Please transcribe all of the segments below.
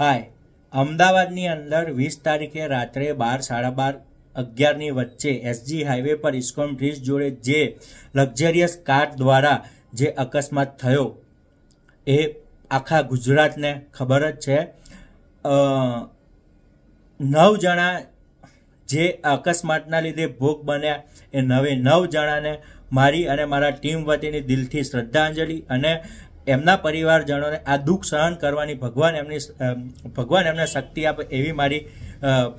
હાય અમદાવાદની અંદર વીસ તારીખે રાત્રે બાર સાડા બાર અગિયારની વચ્ચે એસજી હાઈવે પર ઇસ્કોન બ્રિજ જોડે જે લક્ઝરિયસ કાર દ્વારા જે અકસ્માત થયો એ આખા ગુજરાતને ખબર જ છે નવ જણા જે અકસ્માતના લીધે ભોગ બન્યા એ નવે નવ જણાને મારી અને મારા ટીમ વતીની દિલથી શ્રદ્ધાંજલિ અને એમના પરિવારજનોને આ દુઃખ સહન કરવાની ભગવાન એમની ભગવાન એમને શક્તિ આપે એવી મારી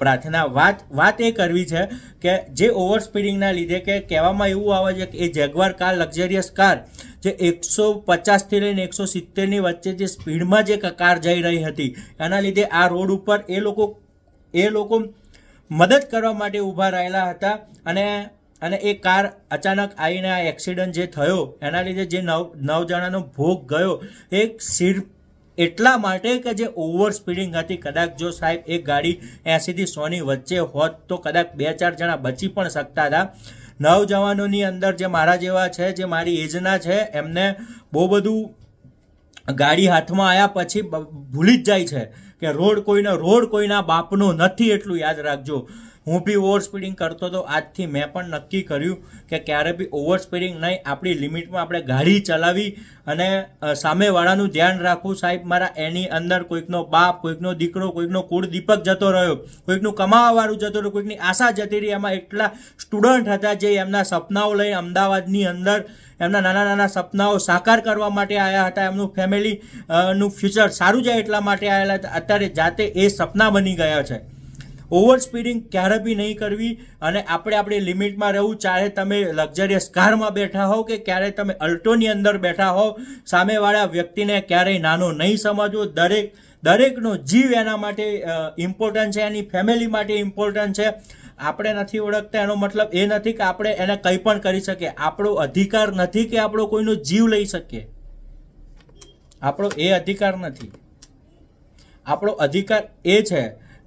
પ્રાર્થના વાત વાત એ કરવી છે કે જે ઓવર સ્પીડિંગના લીધે કે કહેવામાં એવું આવે છે કે એ જેગવાર કાર લક્ઝરિયસ કાર જે એકસો પચાસથી લઈને એકસો સિત્તેરની વચ્ચે જે સ્પીડમાં જે કાર જઈ રહી હતી એના લીધે આ રોડ ઉપર એ લોકો એ લોકો મદદ કરવા માટે ઊભા રહેલા હતા અને અને એ કાર અચાનક આવીને આ એક્સિડન્ટ જે થયો એના લીધે જે નવ નવ જણાનો ભોગ ગયો એ સિર એટલા માટે કે જે ઓવર સ્પીડિંગ હતી કદાચ જો સાહેબ એ ગાડી એંસીથી સોની વચ્ચે હોત તો કદાચ બે ચાર જણા બચી પણ શકતા હતા નવ જવાનોની અંદર જે મારા જેવા છે જે મારી એજના છે એમને બહુ બધું ગાડી હાથમાં આવ્યા પછી ભૂલી જ જાય છે કે રોડ કોઈનો રોડ કોઈના બાપનો નથી એટલું યાદ રાખજો હું બી ઓવર સ્પીડિંગ કરતો હતો આજથી મેં પણ નક્કી કર્યું કે ક્યારે બી ઓવર સ્પીડિંગ નહીં આપણી લિમિટમાં આપણે ગાડી ચલાવી અને સામેવાળાનું ધ્યાન રાખવું સાહેબ મારા એની અંદર કોઈકનો બાપ કોઈકનો દીકરો કોઈકનો કુળદીપક જતો રહ્યો કોઈકનું કમાવાવાળું જતો રહ્યો કોઈકની આશા જતી રહી એમાં એટલા સ્ટુડન્ટ હતા જે એમના સપનાઓ લઈ અમદાવાદની અંદર એમના નાના નાના સપનાઓ સાકાર કરવા માટે આવ્યા હતા એમનું ફેમિલીનું ફ્યુચર સારું જાય એટલા માટે આવેલા હતા અત્યારે જાતે એ સપના બની ગયા છે ઓવર સ્પીડિંગ ક્યારે બી નહીં કરવી અને આપણે આપણી લિમિટમાં રહેવું ચાહે તમે લક્ઝરિયસ કારમાં બેઠા હોવ કે ક્યારે તમે અલ્ટોની અંદર બેઠા હોવ સામેવાળા વ્યક્તિને ક્યારેય નાનો નહીં સમજવો દરેક દરેકનો જીવ એના માટે ઇમ્પોર્ટન્ટ છે એની ફેમિલી માટે ઇમ્પોર્ટન્ટ છે આપણે નથી ઓળખતા એનો મતલબ એ નથી કે આપણે એને કંઈ પણ કરી શકીએ આપણો અધિકાર નથી કે આપણો કોઈનો જીવ લઈ શકીએ આપણો એ અધિકાર નથી આપણો અધિકાર એ છે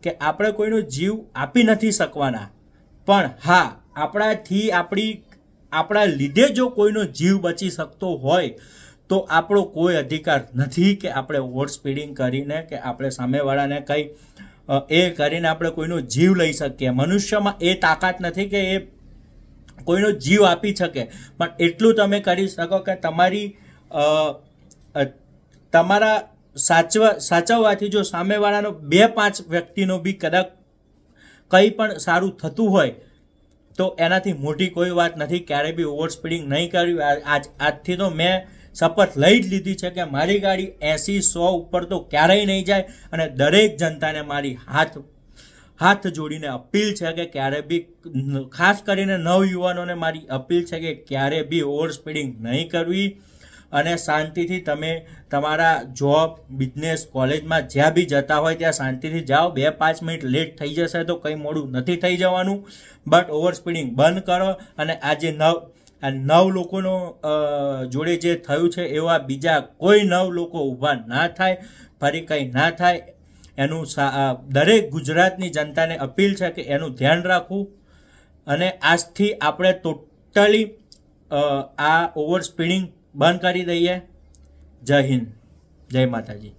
કે આપણે કોઈનો જીવ આપી નથી શકવાના પણ હા આપણાથી આપણી આપણા લીધે જો કોઈનો જીવ બચી શકતો હોય તો આપણો કોઈ અધિકાર નથી કે આપણે વોટ સ્પીડિંગ કરીને કે આપણે સામેવાળાને કંઈ એ કરીને આપણે કોઈનો જીવ લઈ શકીએ મનુષ્યમાં એ તાકાત નથી કે એ કોઈનો જીવ આપી શકે પણ એટલું તમે કરી શકો કે તમારી તમારા સાચવા સાચવવાથી જો સામેવાળાનો બે પાંચ વ્યક્તિનો બી કદાચ કંઈ પણ સારું થતું હોય તો એનાથી મોટી કોઈ વાત નથી ક્યારેય બી ઓવર સ્પીડિંગ નહીં કર્યું આજ આજથી તો મેં શપથ લઈ જ લીધી છે કે મારી ગાડી એંસી સો ઉપર તો ક્યારેય નહીં જાય અને દરેક જનતાને મારી હાથ હાથ જોડીને અપીલ છે કે ક્યારે બી ખાસ કરીને નવયુવાનોને મારી અપીલ છે કે ક્યારે બી ઓવર સ્પીડિંગ નહીં કરવી અને શાંતિથી તમે તમારા જોબ બિઝનેસ કોલેજમાં જ્યાં બી જતા હોય ત્યાં શાંતિથી જાઓ બે પાંચ મિનિટ લેટ થઈ જશે તો કંઈ મોડું નથી થઈ જવાનું બટ ઓવર સ્પીડિંગ બંધ કરો અને આજે નવ નવ લોકોનો જોડે જે થયું છે એવા બીજા કોઈ નવ લોકો ઊભા ના થાય ફરી કંઈ ના થાય એનું દરેક ગુજરાતની જનતાને અપીલ છે કે એનું ધ્યાન રાખવું અને આજથી આપણે ટોટલી આ ઓવર સ્પીડિંગ બંધ કરી દઈએ જય હિન્દ જય માતાજી